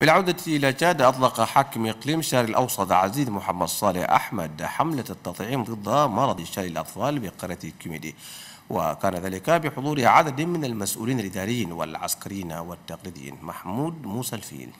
بالعودة إلى جادة أطلق حاكم إقليم شاري الأوسط عزيز محمد صالح أحمد حملة التطعيم ضد مرض شاري الأطفال بقرية كيميدي وكان ذلك بحضور عدد من المسؤولين الإداريين والعسكريين والتقليديين محمود موسى الفيل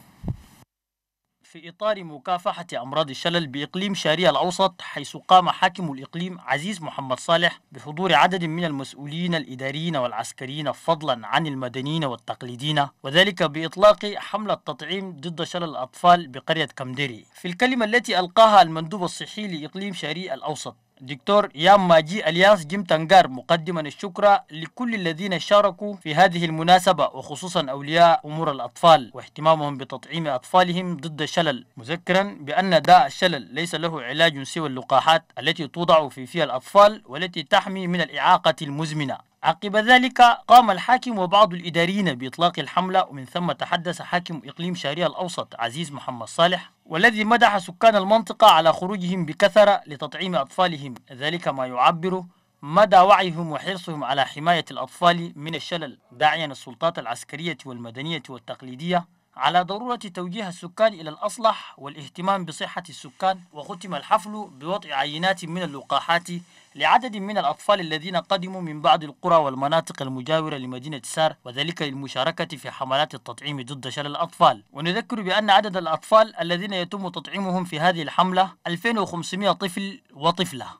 في إطار مكافحة أمراض الشلل بإقليم شارية الأوسط حيث قام حاكم الإقليم عزيز محمد صالح بحضور عدد من المسؤولين الإداريين والعسكريين فضلا عن المدنيين والتقليدين وذلك بإطلاق حملة تطعيم ضد شلل الأطفال بقرية كمديري في الكلمة التي ألقاها المندوب الصحي لإقليم شارية الأوسط دكتور يام ماجي الياس جيم تنجار مقدما الشكر لكل الذين شاركوا في هذه المناسبة وخصوصا أولياء أمور الأطفال واهتمامهم بتطعيم أطفالهم ضد الشلل مذكرا بأن داء الشلل ليس له علاج سوى اللقاحات التي توضع في فيها الأطفال والتي تحمي من الإعاقة المزمنة عقب ذلك قام الحاكم وبعض الإداريين بإطلاق الحملة ومن ثم تحدث حاكم إقليم شارية الأوسط عزيز محمد صالح والذي مدح سكان المنطقة على خروجهم بكثرة لتطعيم أطفالهم ذلك ما يعبر مدى وعيهم وحرصهم على حماية الأطفال من الشلل داعيا السلطات العسكرية والمدنية والتقليدية على ضرورة توجيه السكان إلى الأصلح والاهتمام بصحة السكان وختم الحفل بوضع عينات من اللقاحات لعدد من الأطفال الذين قدموا من بعض القرى والمناطق المجاورة لمدينة سار وذلك للمشاركة في حملات التطعيم ضد شلل الأطفال ونذكر بأن عدد الأطفال الذين يتم تطعيمهم في هذه الحملة 2500 طفل وطفلة